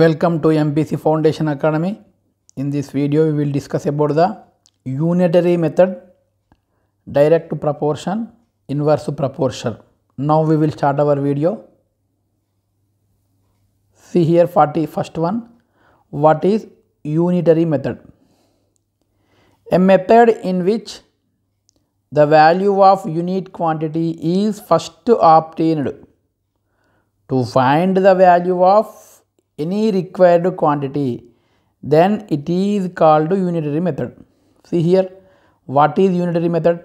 Welcome to MPC Foundation Academy. In this video, we will discuss about the unitary method, direct to proportion, inverse proportion. Now we will start our video. See here forty first one, what is unitary method? A method in which the value of unit quantity is first obtained. To find the value of any required quantity, then it is called unitary method. See here, what is unitary method?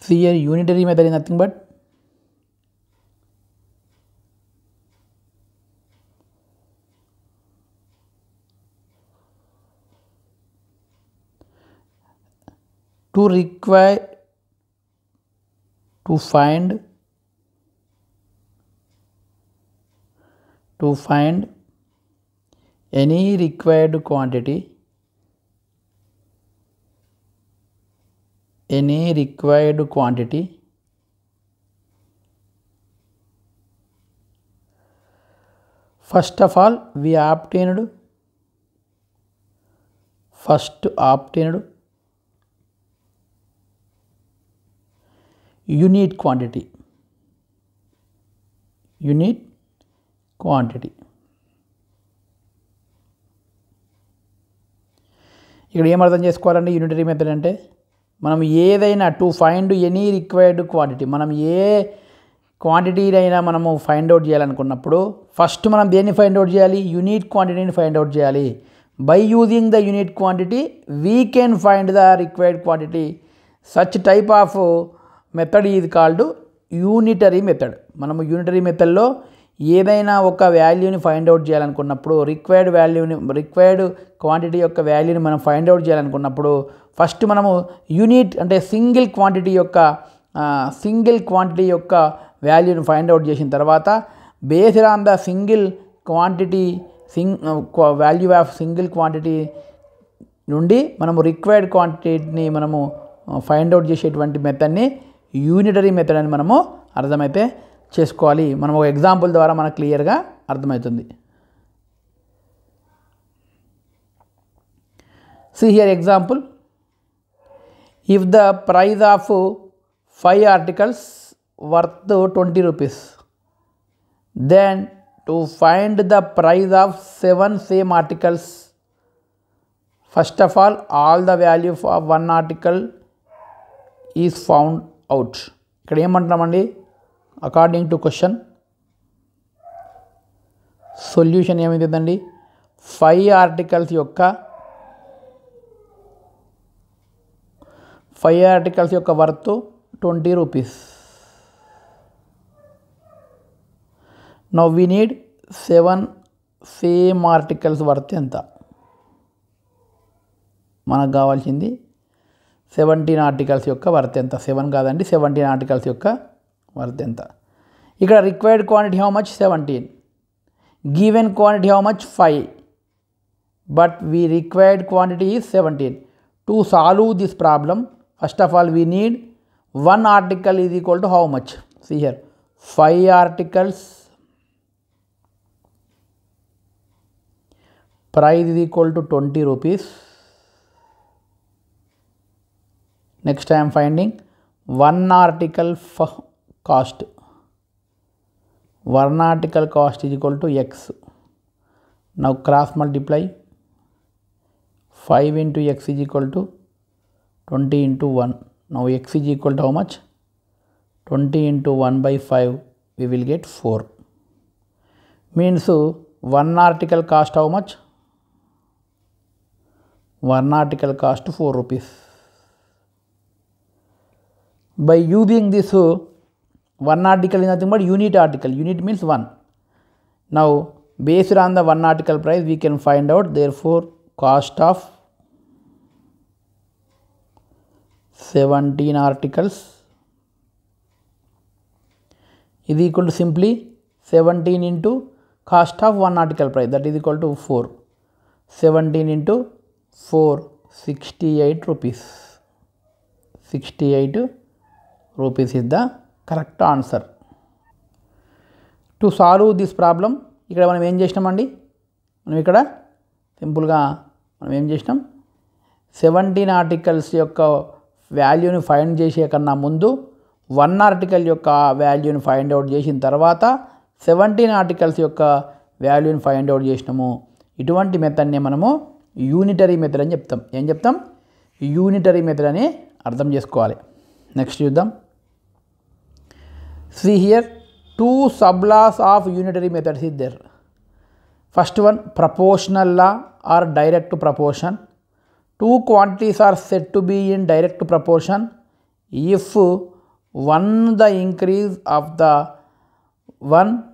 See here, unitary method is nothing but to require to find to find any required quantity any required quantity first of all we obtained first obtained unit quantity unit quantity ఇక్కడ ఏం అర్థం చేసుకోవాలండి unitary method అంటే మనం ఏదైనా to find any required quantity మనం ఏ క్వాంటిటీనైనా మనము ఫైండ్ అవుట్ చేయాలనుకున్నప్పుడు ఫస్ట్ మనం దేన్ని ఫైండ్ అవుట్ చేయాలి యూనిట్ క్వాంటిటీని ఫైండ్ అవుట్ చేయాలి by using the unit quantity we can find the required quantity such type of method is called unitary method మనము యూనిటరీ మెథడ్లో ఏదైనా ఒక వాల్యూని ఫైండ్ అవుట్ చేయాలనుకున్నప్పుడు రిక్వైర్డ్ వాల్యూని రిక్వైర్డ్ క్వాంటిటీ యొక్క వాల్యూని మనం ఫైండ్ అవుట్ చేయాలనుకున్నప్పుడు ఫస్ట్ మనము యూనిట్ అంటే సింగిల్ క్వాంటిటీ యొక్క సింగిల్ క్వాంటిటీ యొక్క వాల్యూని ఫైండ్ అవుట్ చేసిన తర్వాత based on the single quantity Singh value of single quantity నుండి మనము రిక్వైర్డ్ క్వాంటిటీని మనము ఫైండ్ అవుట్ చేసేటువంటి మెథడ్ని యూనిటరీ మెథడ్ అని మనము అర్థమైతే చేసుకోవాలి మనం ఒక ఎగ్జాంపుల్ ద్వారా మనకు క్లియర్గా అర్థమవుతుంది see here example if the price of five articles worth twenty rupees then to find the price of seven same articles first of all all the value of one article is found out ఇక్కడ ఏమంటున్నామండి according to question solution ఏమైతుందండి five articles యొక్క five articles యొక్క worth twenty rupees now we need seven same articles worth ఎంత మనకు కావాల్సింది seventeen articles యొక్క worth ఎంత సెవెన్ కాదండి సెవెంటీన్ ఆర్టికల్స్ యొక్క वर्त इक required quantity how much see given quantity how much five but we required quantity seventy to solve this problem first of all we need one article is equal to how much see here five article price is equal to twenty rupee next am finding one article cost one article cost is equal to x now cross multiply 5 into x is equal to 20 into 1 now x is equal to how much 20 into 1 by 5 we will get 4 means one article cost how much one article cost 4 rupees by using this one article is nothing but unit article, unit means 1. Now, based on the one article price, we can find out therefore cost of 17 articles is equal to simply 17 into cost of one article price that is equal to 4. 17 into 4 68 rupees. 68 rupees is the correct answer to solve this problem ఇక్కడ మనం ఏం చేసినామండి మనం ఇక్కడ సింపుల్గా మనం ఏం చేసినాం సెవెంటీన్ ఆర్టికల్స్ యొక్క వాల్యూని ఫైండ్ చేసే కన్నా ముందు వన్ ఆర్టికల్ యొక్క వాల్యూని ఫైండ్ అవుట్ చేసిన తర్వాత సెవెంటీన్ ఆర్టికల్స్ యొక్క వాల్యూని ఫైండ్ అవుట్ చేసినాము ఇటువంటి మెథడ్ని మనము యూనిటరీ మెథడ్ అని చెప్తాం ఏం చెప్తాం యూనిటరీ మెథడ్ అని అర్థం చేసుకోవాలి నెక్స్ట్ చూద్దాం See here, two sublaws of unitary method is there. First one, proportional law or direct to proportion. Two quantities are said to be in direct proportion if one the increase of the one,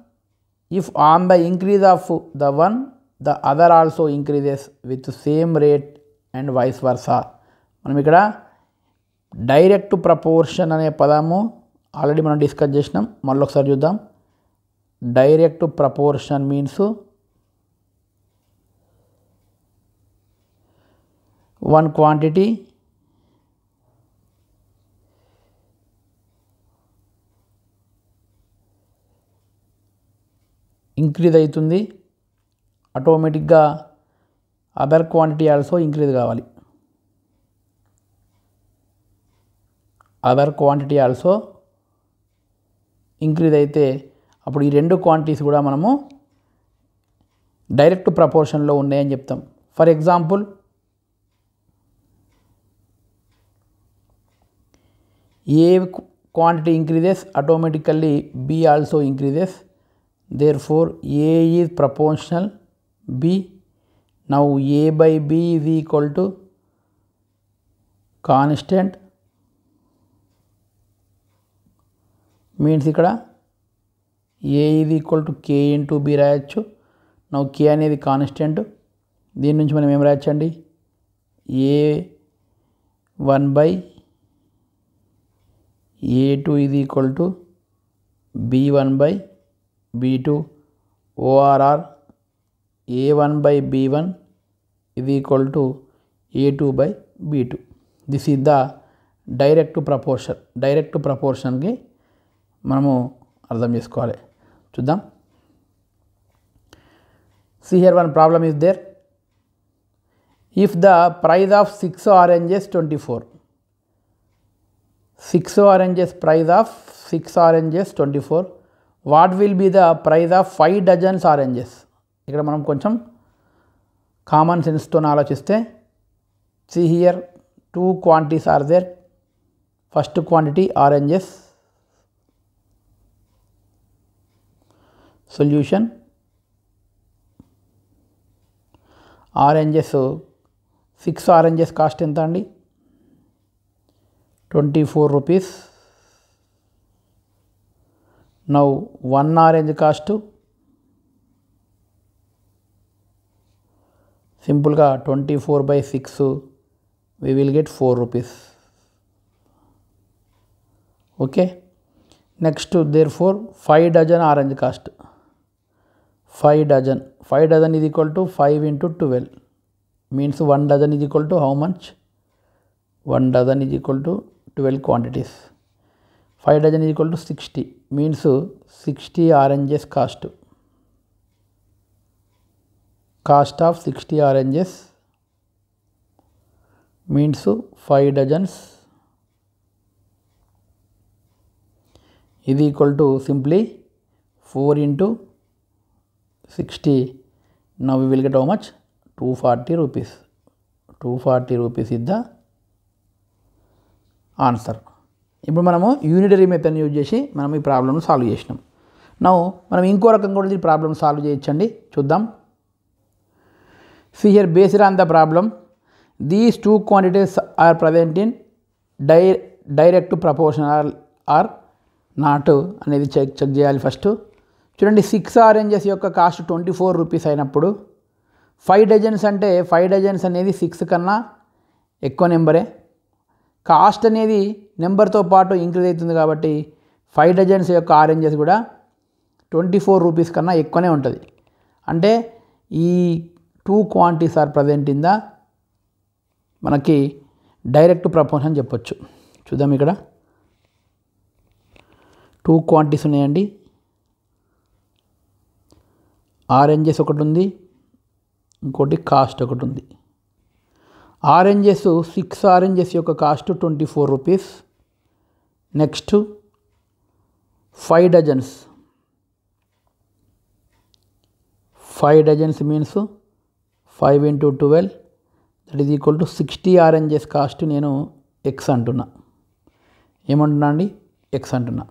if on the increase of the one, the other also increases with same rate and vice versa. Direct ఇక్కడ proportion proportion అనే పదము already మనం discuss చేసినాం మళ్ళీ ఒకసారి చూద్దాం direct proportion means one quantity increase అవుతుంది ఆటోమేటిక్గా అదర్ క్వాంటిటీ ఆల్సో ఇంక్రీజ్ కావాలి అదర్ క్వాంటిటీ ఆల్సో ఇంక్రీజ్ అయితే అప్పుడు ఈ రెండు క్వాంటిటీస్ కూడా మనము డైరెక్ట్ ప్రపోర్షన్లో ఉన్నాయని చెప్తాం for example A quantity increases automatically B also increases therefore A is proportional B now A by B is equal to constant means ఇక్కడ ఏ ఇది equal to K into B రాయొచ్చు నవ్వు K అనేది constant దీని నుంచి మనం ఏం రాయొచ్చండి A one by A two ఇది equal to B one by B two or A one by B one ఇది equal to A two by B two this is the direct proportion direct ప్రపోర్షన్కి మనము అర్థం చేసుకోవాలి చూద్దాం see here one problem is there if the price of six oranges twenty four six oranges price of six oranges twenty four what will be the price of five dozens oranges ఇక్కడ మనం కొంచెం common సెన్స్తో ఆలోచిస్తే see here two quantities are there first quantity oranges solution oranges six oranges cost ఎంత అండి twenty four rupees now one orange cost సింపుల్గా twenty four by six we will get four rupees okay next therefore five dozen orange cost 5 dozen 5 dozen is equal to 5 into 12 means 1 dozen is equal to how much 1 dozen is equal to 12 quantities 5 dozen is equal to 60 means 60 oranges cost cost of 60 oranges means 5 dozens is equal to simply 4 into 60 we will get how much two forty rupees two forty rupees ఇద్దా answer ఇప్పుడు మనము unitary మెథడ్ని use చేసి మనం ఈ ప్రాబ్లమ్ను solve చేసినాం నా మనం ఇంకో రకం కూడా ఈ ప్రాబ్లమ్ సాల్వ్ చేయొచ్చండి చూద్దాం see here based based on the problem these two quantities are present in డై డైరెక్ట్ ప్రపోర్షనల్ ఆర్ నాట్ అనేది చెక్ చెక్ చేయాలి ఫస్ట్ చూడండి సిక్స్ ఆరెంజెస్ యొక్క కాస్ట్ ట్వంటీ ఫోర్ రూపీస్ అయినప్పుడు ఫైవ్ డజన్స్ అంటే ఫైవ్ డజన్స్ అనేది సిక్స్ కన్నా ఎక్కువ నెంబరే కాస్ట్ అనేది నెంబర్తో పాటు ఇంక్రీజ్ అవుతుంది కాబట్టి ఫైవ్ డజన్స్ యొక్క ఆరెంజెస్ కూడా ట్వంటీ ఫోర్ రూపీస్ కన్నా ఎక్కువనే ఉంటుంది అంటే ఈ two quantities are present in the మనకి డైరెక్ట్ ప్రపోజన్ అని చెప్పొచ్చు చూద్దాం ఇక్కడ టూ క్వాంటిటీస్ ఉన్నాయండి ఆరెంజెస్ ఒకటి ఉంది ఇంకోటి కాస్ట్ ఒకటి ఉంది ఆరెంజెస్ సిక్స్ ఆరెంజెస్ యొక్క cost twenty four rupees next five dozens five dozens means five into twelve that is equal to sixty oranges cost నేను ఎక్స్ అంటున్నా ఏమంటున్నా అండి ఎక్స్ అంటున్నా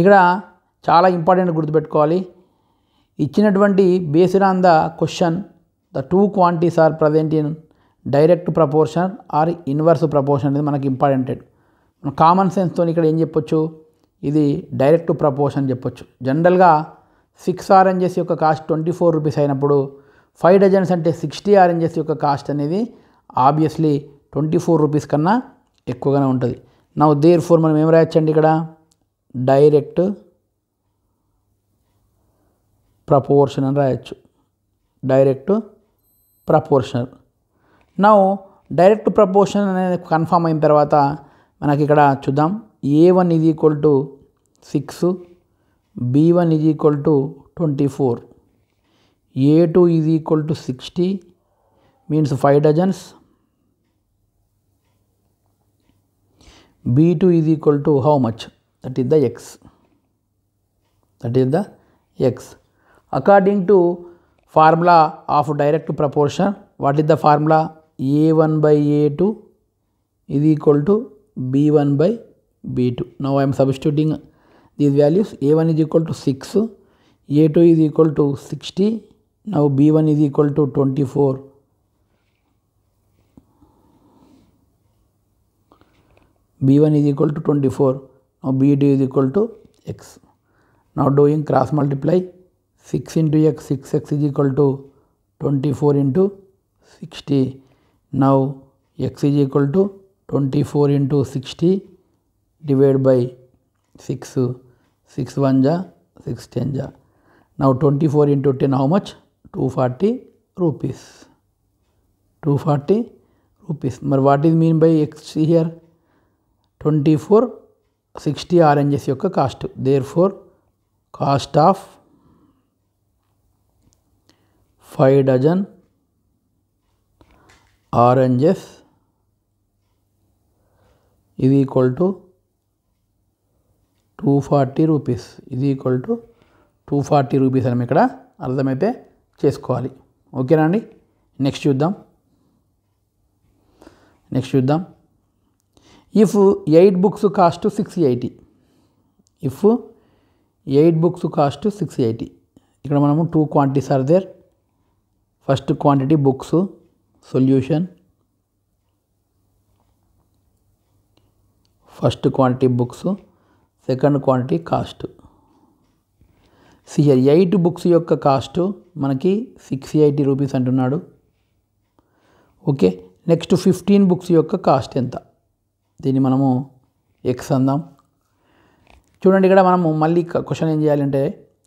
ఇక్కడ చాలా ఇంపార్టెంట్ గుర్తుపెట్టుకోవాలి ఇచ్చినటువంటి based on the question the two quantities are present in direct proportion or inverse proportion అనేది మనకి ఇంపార్టెంటెడ్ కామన్ సెన్స్తో ఇక్కడ ఏం చెప్పొచ్చు ఇది డైరెక్ట్ ప్రపోర్షన్ చెప్పొచ్చు జనరల్గా సిక్స్ ఆరెంజెస్ యొక్క కాస్ట్ ట్వంటీ ఫోర్ రూపీస్ అయినప్పుడు ఫైవ్ డజన్స్ అంటే సిక్స్టీ ఆరెంజెస్ యొక్క కాస్ట్ అనేది ఆబ్వియస్లీ ట్వంటీ ఫోర్ రూపీస్ కన్నా ఎక్కువగానే ఉంటుంది నా దేర్ ఫోర్ మనం ఏం రాయొచ్చండి ఇక్కడ డైరెక్ట్ ప్రపోర్షన్ అని రాయొచ్చు డైరెక్ట్ ప్రపోర్షనల్ నా డైరెక్ట్ ప్రపోర్షన్ అనేది కన్ఫామ్ అయిన తర్వాత మనకి ఇక్కడ చూద్దాం ఏ వన్ ఇది equal to six B one ఇది equal to twenty four A two is equal to sixty means five dozens B two is equal to how much that is the x that is the x according to formula of direct proportion what is the formula a1 by a2 is equal to b1 by b2 now i am substituting these values a1 is equal to 6 a2 is equal to 60 now b1 is equal to 24 b1 is equal to 24 now b2 is equal to x now doing cross multiply 6 into x, 6x is equal to 24 into 60. Now x is equal to 24 into 60 divided by 6. 6 1 ja, 6 10 ja. Now 24 into 10 how much? 240 rupees. 240 rupees. But what is mean by x here? 24 60 oranges yokka cost. Therefore, cost of five dozen oranges ఇది equal to two forty rupees ఇది equal to two forty rupees అని ఇక్కడ అర్థమైతే చేసుకోవాలి ఓకేనా అండి next చూద్దాం next చూద్దాం if eight books cost six eighty if eight books cost six eighty ఇక్కడ మనము two quantities are there first quantity books solution first quantity books second quantity cost సిఆర్ ఎయిట్ బుక్స్ యొక్క కాస్ట్ మనకి six eighty rupees అంటున్నాడు okay next fifteen books యొక్క cost ఎంత దీన్ని మనము ఎక్స్ అందాం చూడండి ఇక్కడ మనము మళ్ళీ క్వశ్చన్ ఏం చేయాలంటే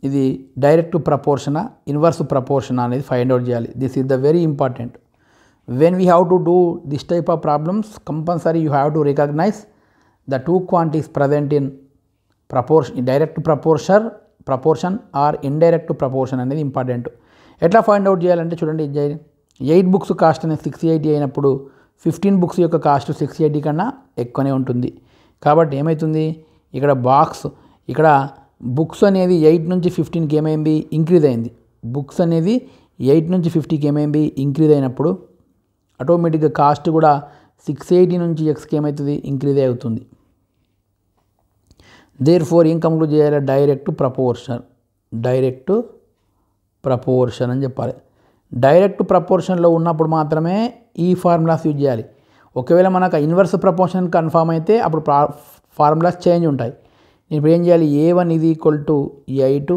ఇది డైరెక్ట్ ప్రపోర్షన్ ఇన్వర్స్ ప్రపోర్షన్ అనేది ఫైండ్ అవుట్ చేయాలి this is the very important when we have to do this type of problems compulsory you have to recognise the two quantities present in proportion direct proportion proportion or indirect proportion అనేది important ఎట్లా find out చేయాలంటే చూడండి eight books cost అనేది six eighty అయినప్పుడు fifteen books యొక్క cost six eighty కన్నా ఎక్కువనే ఉంటుంది కాబట్టి ఏమవుతుంది ఇక్కడ బాక్స్ ఇక్కడ బుక్స్ అనేది ఎయిట్ నుంచి ఫిఫ్టీన్కి ఏమైంది ఇంక్రీజ్ అయింది బుక్స్ అనేది ఎయిట్ నుంచి ఫిఫ్టీకి ఏమైంది ఇంక్రీజ్ అయినప్పుడు ఆటోమేటిక్గా కాస్ట్ కూడా సిక్స్ ఎయిటీ నుంచి ఎక్స్కి ఏమవుతుంది ఇంక్రీజ్ అవుతుంది దేర్ ఫోర్ ఏం కంక్లూడ్ చేయాలి డైరెక్ట్ ప్రపోర్షన్ డైరెక్ట్ ప్రపోర్షన్ అని చెప్పాలి డైరెక్ట్ ప్రపోర్షన్లో ఉన్నప్పుడు మాత్రమే ఈ ఫార్ములాస్ యూజ్ చేయాలి ఒకవేళ మనకు ఇన్వర్స్ ప్రపోర్షన్ కన్ఫామ్ అయితే అప్పుడు ఫార్ములాస్ చేంజ్ ఉంటాయి ఇప్పుడు ఏం చేయాలి ఏ వన్ ఇది equal to eight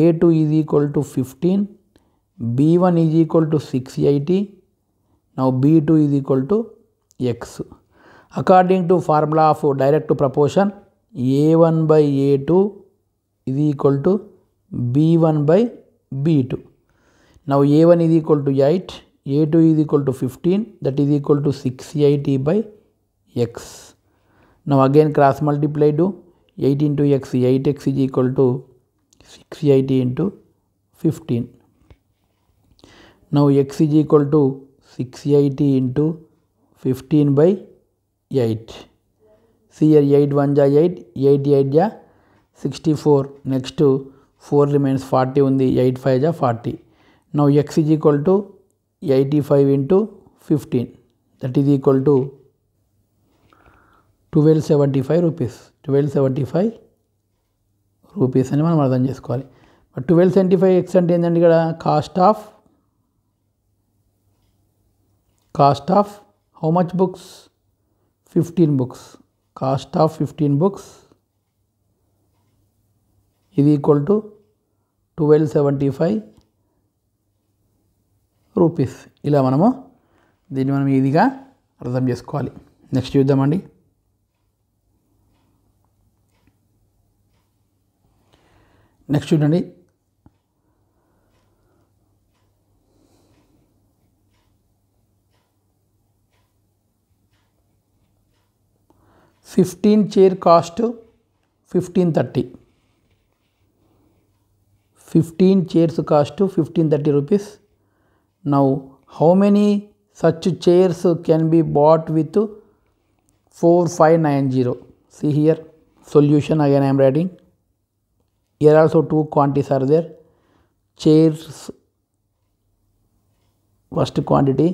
A two is equal to fifteen B one is equal to six eighty now B two is equal to x according to formula of direct proportion A one by A two ఇది equal to B one by B two now A one ఇది equal to eight A two ఇది equal to fifteen that is equal to six eighty by X now again cross multiply to 8 into x, 8x is equal to 680 into 15. Now x is equal to 680 into 15 by 8. See here 8 1 ja 8, 8 8 ja 64. Next to 4 remains 40 on the 8 5 ja 40. Now x is equal to 85 into 15 that is equal to twelve seventy five rupees twelve seventy five rupees అని మనం అర్థం చేసుకోవాలి twelve seventy five X అంటే ఏంటంటే ఇక్కడ cost of cost of how much books fifteen books cost of fifteen books ఇది equal to twelve seventy five rupees ఇలా మనము దీన్ని మనం ఇదిగా అర్థం చేసుకోవాలి నెక్స్ట్ చూద్దామండి నెక్స్ట్ చూడండి fifteen chair cost fifteen thirty fifteen chairs cost fifteen thirty rupees now how many such chairs can be bought with four five nine zero see here solution again I am writing Here also two quantities are there. Chairs first quantity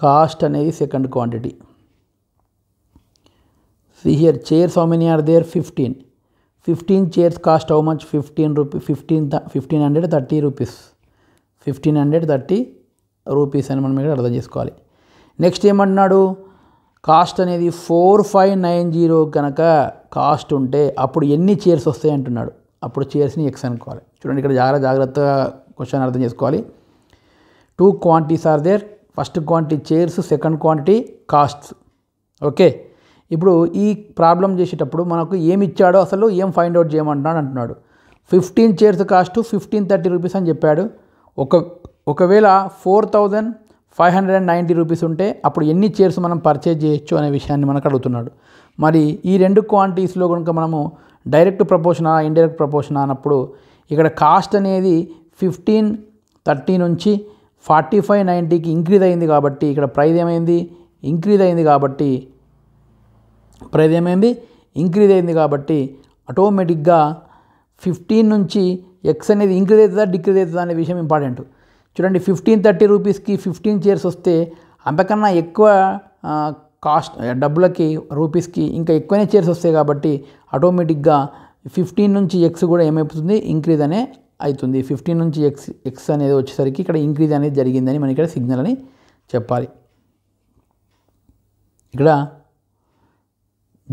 cost అనేది second quantity see here chairs how many are there fifteen fifteen chairs cost how much fifteen rupee fifteen fifteen hundred thirty rupees fifteen hundred thirty rupees అని మనం ఇక్కడ అర్థం చేసుకోవాలి next ఏమంటున్నాడు cost అనేది four five nine zero కనుక cost ఉంటే అప్పుడు ఎన్ని చైర్స్ వస్తాయి అంటున్నాడు అప్పుడు చేయాల్సిన ఎక్స్ అనుకోవాలి చూడండి ఇక్కడ చాలా జాగ్రత్తగా క్వశ్చన్ అర్థం చేసుకోవాలి two quantities are there first quantity chairs second quantity costs okay ఇప్పుడు ఈ ప్రాబ్లం చేసేటప్పుడు మనకు ఏమి ఇచ్చాడో అసలు ఏం ఫైండ్ అవుట్ చేయమంటున్నాడు అంటున్నాడు fifteen chairs cost fifteen thirty rupees అని చెప్పాడు ఒక ఒకవేళ four thousand five hundred and ninety rupees ఉంటే అప్పుడు ఎన్ని చైర్స్ మనం పర్చేజ్ చేయొచ్చు అనే విషయాన్ని మనకు అడుగుతున్నాడు మరి ఈ రెండు క్వాంటిటీస్లో కనుక మనము డైరెక్ట్ ప్రపోర్షనా ఇండైరెక్ట్ ప్రపోర్షనా అన్నప్పుడు ఇక్కడ కాస్ట్ అనేది ఫిఫ్టీన్ థర్టీ నుంచి ఫార్టీ ఫైవ్ నైంటీకి ఇంక్రీజ్ అయింది కాబట్టి ఇక్కడ ప్రైజ్ ఏమైంది ఇంక్రీజ్ అయింది కాబట్టి ప్రైజ్ ఏమైంది ఇంక్రీజ్ అయింది కాబట్టి ఆటోమేటిక్గా ఫిఫ్టీన్ నుంచి ఎక్స్ అనేది ఇంక్రీజ్ అవుతుందా డిక్రీజ్ అవుతుందా అనే విషయం ఇంపార్టెంట్ చూడండి ఫిఫ్టీన్ థర్టీ రూపీస్కి ఫిఫ్టీన్ చైర్స్ వస్తే అంతకన్నా ఎక్కువ కాస్ట్ డబ్బులకి రూపీస్కి ఇంకా ఎక్కువనే చైర్స్ వస్తాయి కాబట్టి ఆటోమేటిక్గా ఫిఫ్టీన్ నుంచి ఎక్స్ కూడా ఏమైపోతుంది ఇంక్రీజ్ అనే అవుతుంది ఫిఫ్టీన్ నుంచి ఎక్స్ ఎక్స్ అనేది వచ్చేసరికి ఇక్కడ ఇంక్రీజ్ అనేది జరిగిందని మనం ఇక్కడ సిగ్నల్ అని చెప్పాలి ఇక్కడ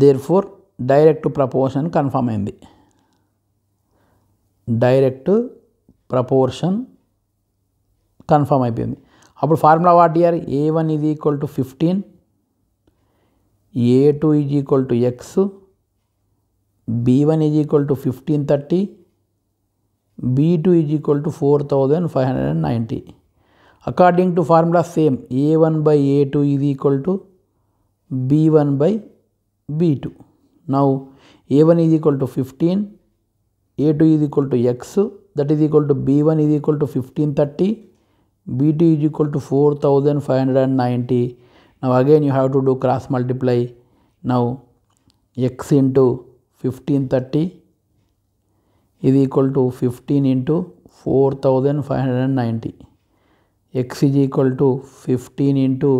therefore direct proportion confirm అయింది డైరెక్ట్ ప్రపోర్షన్ కన్ఫామ్ అయిపోయింది అప్పుడు formula what here A one is equal to fifteen A two is equal to x B1 is equal to 1530, B2 is equal to 4590. According to formula same A1 by A2 is equal to B1 by B2. Now A1 is equal to 15, A2 is equal to X that is equal to B1 is equal to 1530, B2 is equal to 4590. Now again you have to do cross multiply. Now x into fifteen thirty ఇది equal to fifteen into four thousand five hundred and ninety x is equal to fifteen into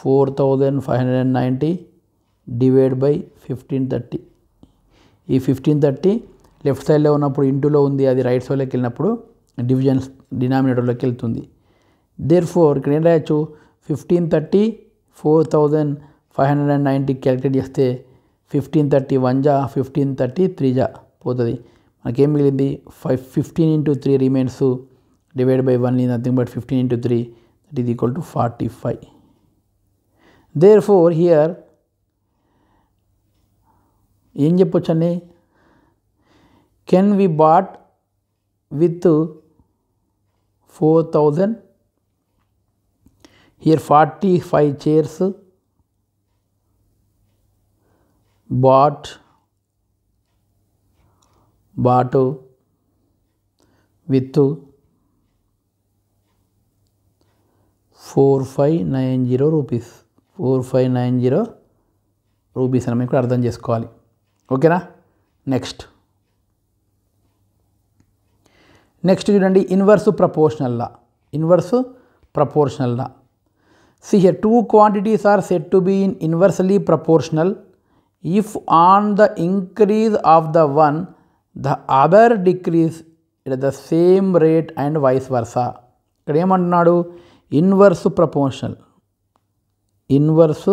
four thousand five hundred and ninety divide by fifteen thirty ఈ fifteen thirty left సైడ్లో ఉన్నప్పుడు ఇంటూలో ఉంది అది right సైడ్లోకి వెళ్ళినప్పుడు divisions డినామినేటర్లోకి వెళ్తుంది there therefore ఇక్కడ ఏం రాయొచ్చు fifteen thirty four thousand five hundred and ninety calculate చేస్తే 1530 1 ja 1530 3 ja. Okay, 5, 15 into 3 remains so divided by 1 is nothing but 15 into 3 that is equal to 45. Therefore, here can we bought with 4000 here 45 chairs bought bought with four five nine zero rupees four five nine zero rupees అని ఇక్కడ అర్థం చేసుకోవాలి ఓకేనా next next చూడండి inverse proportional law ప్రపోర్షనల్లా proportional law see here two quantities are set to be in inversely proportional if on the increase of the one the other decrease it the same rate and vice versa ఇక్కడ ఏమంటున్నాడు inverse proportional inverse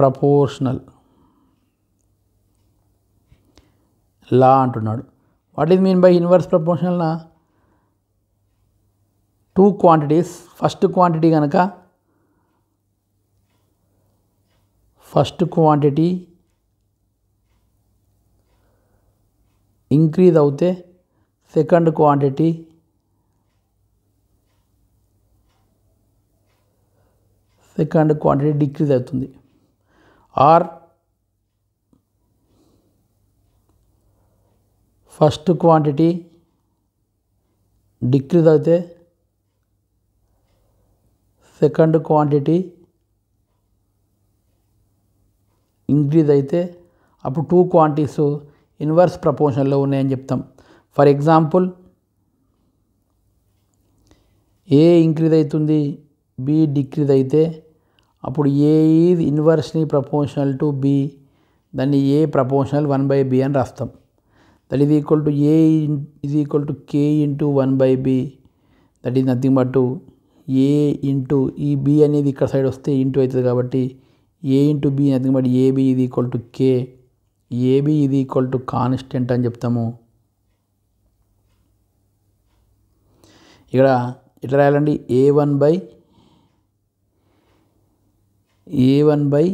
proportional law అంటున్నాడు what is mean by inverse ప్రపోర్షనల్నా two quantities first quantity కనుక first quantity increase అవుతే second quantity second quantity decrease అవుతుంది or first quantity decrease అయితే second quantity increase అయితే అప్పుడు టూ క్వాంటిటీస్ ఇన్వర్స్ ప్రపోర్షన్లో ఉన్నాయని చెప్తాం ఫర్ ఎగ్జాంపుల్ ఏ ఇంక్రీజ్ అవుతుంది బి డిక్రీజ్ అయితే అప్పుడు ఏ ఈజ్ ఇన్వర్స్ని ప్రపోర్షనల్ టు బి దాన్ని A proportional one by B అని రాస్తాం that is equal to A is equal to K into one by B that is nothing but A into ఈ B అనేది ఇక్కడ side వస్తే into అవుతుంది కాబట్టి A into B nothing but AB ఇది equal to K AB ఇది equal to constant అని చెప్తాము ఇక్కడ ఇట్లా రాయాలండి A one by A one by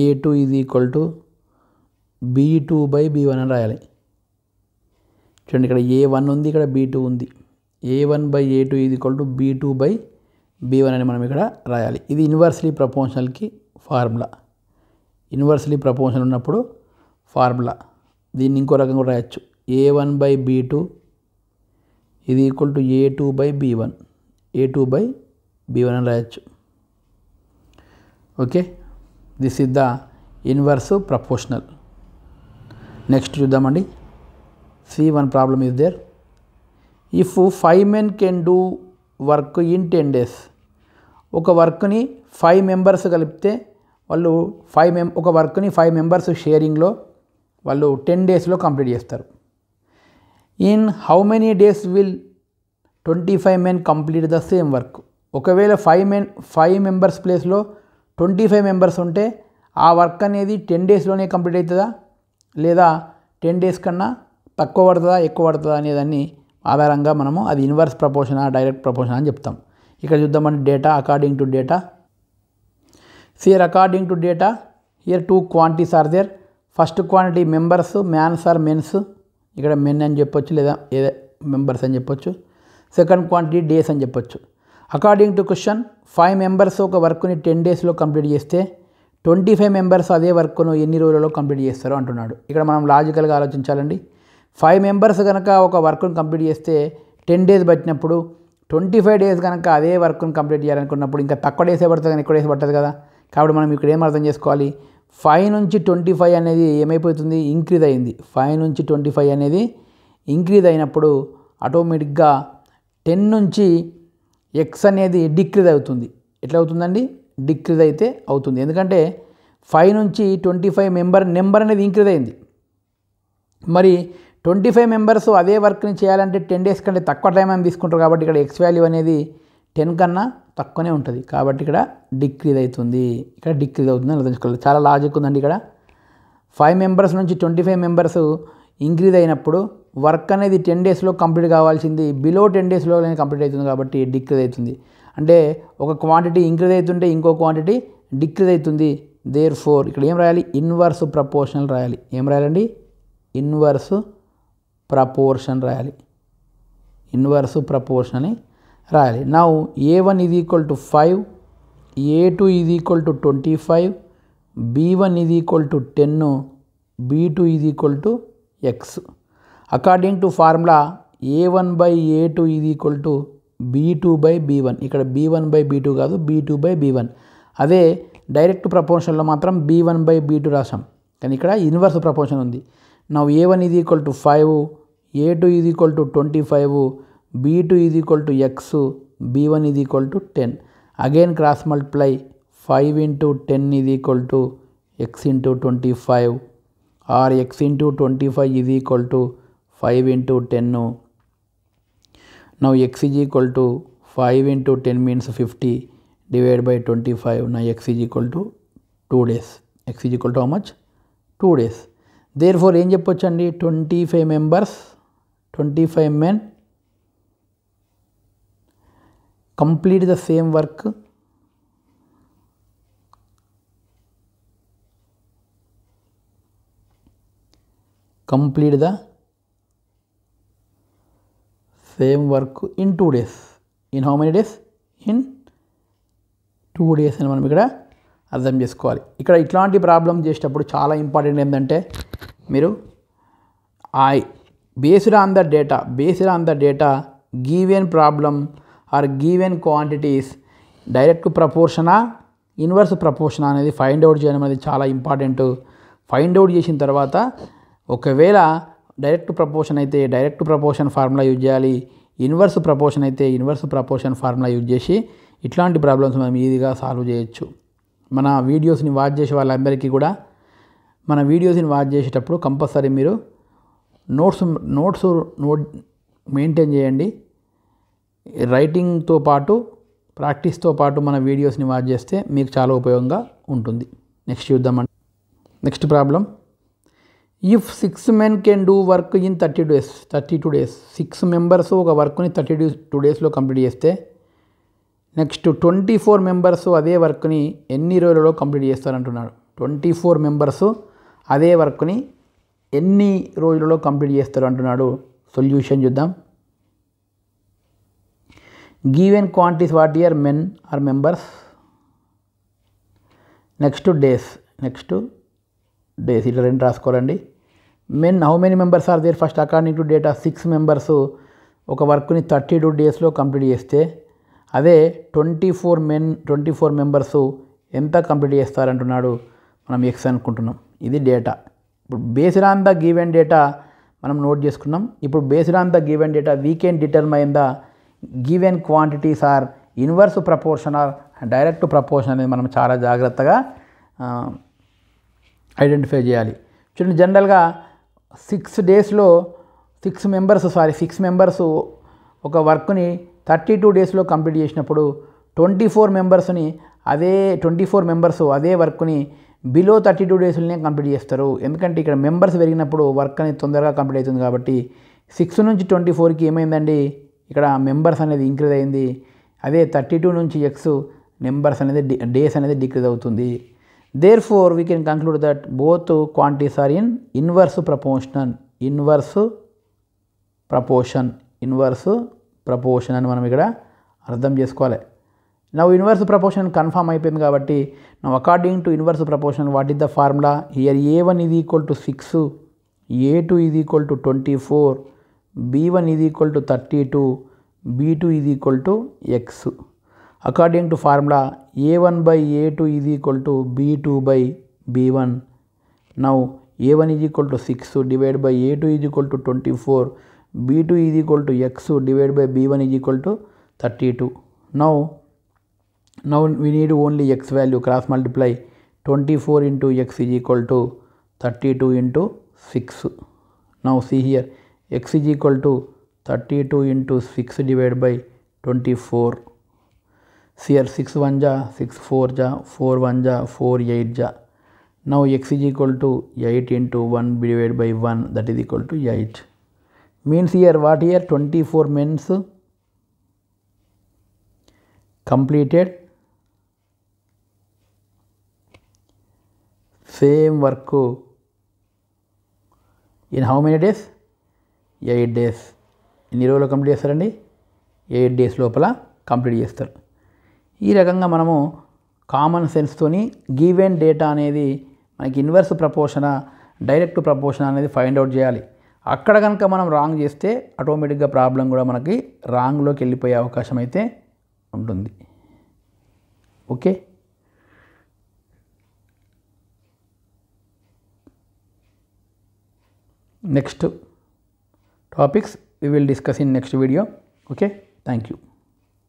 A two ఇది equal to B two by B one అని రాయాలి చూడండి ఇక్కడ ఏ వన్ ఉంది ఇక్కడ బీ టూ ఉంది A one by A two ఇది equal to B two by B one అని మనం ఇక్కడ రాయాలి ఇది యూనివర్సలీ ప్రపోషనల్కి ఫార్ములా యూనివర్సలీ ప్రపోర్షనల్ ఉన్నప్పుడు ఫార్ములా దీన్ని ఇంకో రకంగా రాయొచ్చు A one by B two ఇది equal to A two by B one A two by B one అని రాయొచ్చు okay this is the inverse proportional next చూద్దామండి C one problem is there if five men can do work in ten days ఒక వర్క్ని five members కలిపితే వాళ్ళు five మెం ఒక వర్క్ని ఫైవ్ మెంబర్స్ షేరింగ్లో వాళ్ళు టెన్ డేస్లో కంప్లీట్ చేస్తారు in how many days will twenty five men complete the same work ఒకవేళ ఫైవ్ మెన్ ఫైవ్ మెంబర్స్ ప్లేస్లో ట్వంటీ ఫైవ్ మెంబర్స్ ఉంటే ఆ వర్క్ అనేది టెన్ డేస్లోనే కంప్లీట్ అవుతుందా లేదా టెన్ డేస్ కన్నా తక్కువ పడుతుందా ఎక్కువ పడుతుందా అనేదాన్ని ఆధారంగా మనము అది ఇన్వర్స్ ప్రపోర్షన్ డైరెక్ట్ ప్రపోర్షన్ అని చెప్తాం ఇక్కడ చూద్దామంటే data according to data see here according to data here two quantities are there first quantity members mans or mens ఇక్కడ మెన్ అని చెప్పొచ్చు లేదా ఏదే మెంబర్స్ అని చెప్పొచ్చు సెకండ్ క్వాంటిటీ డేస్ అని చెప్పొచ్చు according to question five members ఒక వర్క్ని టెన్ డేస్లో కంప్లీట్ చేస్తే ట్వంటీ ఫైవ్ మెంబర్స్ అదే వర్క్ను ఎన్ని రోజులలో కంప్లీట్ చేస్తారో అంటున్నాడు ఇక్కడ మనం లాజికల్గా ఆలోచించాలండి ఫైవ్ మెంబర్స్ కనుక ఒక వర్క్ను కంప్లీట్ చేస్తే టెన్ డేస్ పట్టినప్పుడు ట్వంటీ ఫైవ్ డేస్ కనుక అదే వర్క్ను కంప్లీట్ చేయాలనుకున్నప్పుడు ఇంకా తక్కువ డేసే పడుతుంది కానీ ఎక్కువ డేస్ పడుతుంది కదా కాబట్టి మనం ఇక్కడ ఏం అర్థం చేసుకోవాలి ఫైవ్ నుంచి ట్వంటీ ఫైవ్ అనేది ఏమైపోతుంది ఇంక్రీజ్ అయింది ఫైవ్ నుంచి ట్వంటీ ఫైవ్ అనేది ఇంక్రీజ్ అయినప్పుడు ఆటోమేటిక్గా టెన్ నుంచి ఎక్స్ అనేది డిక్రీజ్ అవుతుంది ఎట్లా అవుతుందండి డిక్రీజ్ అయితే అవుతుంది ఎందుకంటే ఫైవ్ నుంచి ట్వంటీ ఫైవ్ మెంబర్ నెంబర్ అనేది ఇంక్రీజ్ అయింది మరి ట్వంటీ ఫైవ్ మెంబర్స్ అదే వర్క్ని చేయాలంటే టెన్ డేస్ కంటే తక్కువ టైం అని తీసుకుంటారు కాబట్టి ఇక్కడ ఎక్స్ వాల్యూ అనేది టెన్ కన్నా తక్కువనే ఉంటుంది కాబట్టి ఇక్కడ డిక్రీజ్ అవుతుంది ఇక్కడ డిక్రీజ్ అవుతుంది అని అర్థించుకోవాలి చాలా లాజిక్ ఉందండి ఇక్కడ ఫైవ్ మెంబర్స్ నుంచి ట్వంటీ ఫైవ్ మెంబర్స్ ఇంక్రీజ్ అయినప్పుడు వర్క్ అనేది టెన్ డేస్లో కంప్లీట్ కావాల్సింది బిలో టెన్ డేస్లో కంప్లీట్ అవుతుంది కాబట్టి డిక్రీజ్ అవుతుంది అంటే ఒక క్వాంటిటీ ఇంక్రీజ్ అవుతుంటే ఇంకో క్వాంటిటీ డిక్రీజ్ అవుతుంది దేర్ ఫోర్ ఇక్కడ ఏం రాయాలి ఇన్వర్స్ ప్రపోర్షనల్ రాయాలి ఏం రాయాలండి ఇన్వర్స్ ప్రపోర్షన్ రాయాలి ఇన్వర్స్ ప్రపోర్షన్ అని రాయాలి నా ఏ వన్ ఇది equal to five A two ఇది equal to twenty five B one ఇది equal to ten B two ఇది equal to x according to formula A one by A two ఇది equal to B two by B one ఇక్కడ B one by B two కాదు B two by B one అదే direct ప్రపోర్షన్లో మాత్రం B one by B two రాసాం కానీ ఇక్కడ inverse proportion ఉంది నా ఏ వన్ ఇది equal to five A two is equal to twenty five B two is equal to x B one is equal to ten again cross multiply five into ten is equal to x into twenty five or x into twenty five is equal to five into ten now x is equal to five into ten mean fifty divided by twenty five ना x is equal to two days x is equal to हम much two days therefore एम चपच्छी twenty five members twenty five men complete the same work complete the same work in two days in how many days in two days అని మనం ఇక్కడ అర్థం చేసుకోవాలి ఇక్కడ ఇట్లాంటి ప్రాబ్లమ్ చేసేటప్పుడు చాలా ఇంపార్టెంట్ ఏంటంటే మీరు ఐ based on the data based on the data given problem or given quantities direct ప్రపోర్షనా ఇన్వర్స్ ప్రపోర్షనా అనేది ఫైండ్ అవుట్ చేయడం అనేది చాలా ఇంపార్టెంట్ ఫైండ్ అవుట్ చేసిన తర్వాత ఒకవేళ డైరెక్ట్ ప్రపోర్షన్ అయితే డైరెక్ట్ ప్రపోర్షన్ ఫార్ములా యూజ్ చేయాలి ఇన్వర్స్ ప్రపోర్షన్ అయితే ఇన్వర్స్ ప్రపోర్షన్ ఫార్ములా యూజ్ చేసి ఇట్లాంటి ప్రాబ్లమ్స్ మనం ఈజీగా సాల్వ్ చేయొచ్చు మన వీడియోస్ని వాచ్ చేసే వాళ్ళందరికీ కూడా మన వీడియోస్ని వాచ్ చేసేటప్పుడు కంపల్సరీ మీరు నోట్స్ నోట్స్ నోట్ మెయింటైన్ చేయండి రైటింగ్తో పాటు ప్రాక్టీస్తో పాటు మన వీడియోస్ని వాచ్ చేస్తే మీకు చాలా ఉపయోగంగా ఉంటుంది నెక్స్ట్ చూద్దామండి next problem if six men can do work in thirty days thirty two days six members ఒక వర్క్ని థర్టీ డూ టూ డేస్లో కంప్లీట్ చేస్తే నెక్స్ట్ ట్వంటీ ఫోర్ మెంబర్స్ అదే వర్క్ని ఎన్ని రోజులలో కంప్లీట్ చేస్తారంటున్నాడు ట్వంటీ ఫోర్ మెంబర్స్ అదే వర్క్ని ఎన్ని రోజులలో కంప్లీట్ చేస్తారు అంటున్నాడు సొల్యూషన్ చూద్దాం given quantities what here men or members next days next days ఇట్లా రెండు రాసుకోవాలండి men how many members are there first according to data six members ఒక వర్క్ని థర్టీ టూ డేస్లో కంప్లీట్ చేస్తే అదే twenty four men twenty four members ఎంత complete చేస్తారంటున్నాడు మనం ఎక్స్ అనుకుంటున్నాం ఇది డేటా ఇప్పుడు based on the given data మనం నోట్ చేసుకున్నాం ఇప్పుడు based on the given data we can determine the given quantities are inverse or direct proportion అనేది మనం చాలా జాగ్రత్తగా ఐడెంటిఫై చేయాలి చూడండి జనరల్గా సిక్స్ డేస్లో six members sorry six members ఒక వర్క్ని థర్టీ టూ డేస్లో కంప్లీట్ చేసినప్పుడు ట్వంటీ ఫోర్ మెంబర్స్ని అదే ట్వంటీ ఫోర్ మెంబర్స్ అదే వర్క్ని బిలో థర్టీ టూ డేస్లోనే కంప్లీట్ చేస్తారు ఎందుకంటే ఇక్కడ మెంబర్స్ పెరిగినప్పుడు వర్క్ అనేది తొందరగా కంప్లీట్ అవుతుంది కాబట్టి సిక్స్ నుంచి ట్వంటీ ఫోర్కి ఏమైందండి ఇక్కడ మెంబర్స్ అనేది ఇంక్రీజ్ అయింది అదే థర్టీ టూ నుంచి ఎక్స్ నెంబర్స్ అనేది డేస్ అనేది డిక్రీజ్ అవుతుంది therefore we can conclude that both quantities are in inverse proportional inverse proportion inverse proportion అని మనం ఇక్కడ అర్థం చేసుకోవాలి Now inverse proportion confirm I కాబట్టి now according to inverse proportion what is the formula here a1 is equal to 6 a2 is equal to 24 b1 is equal to 32 b2 is equal to x according to formula a1 by a2 is equal to b2 by b1 now a1 is equal to 6 divided by a2 is equal to 24 b2 is equal to x divided by b1 is equal to 32 now now we need only x value cross multiply 24 into x is equal to 32 into 6. Now see here x is equal to 32 into 6 divided by 24. See here 6 1 ja, 6 4 ja, 4 1 ja, 4 8 ja. Now x is equal to 8 into 1 divided by 1 that is equal to 8. Means here what here 24 means completed same work in how many days eight days ఎన్ని రోజులు complete చేస్తారండి eight days లోపల complete చేస్తారు ఈ రకంగా మనము common సెన్స్తోని given data అనేది మనకి ఇన్వర్స్ ప్రపోషన డైరెక్ట్ ప్రపోర్షన్ అనేది ఫైండ్ అవుట్ చేయాలి అక్కడ కనుక మనం రాంగ్ చేస్తే ఆటోమేటిక్గా ప్రాబ్లం కూడా మనకి రాంగ్లోకి వెళ్ళిపోయే అవకాశం అయితే ఉంటుంది okay next topics we will discuss in next video okay thank you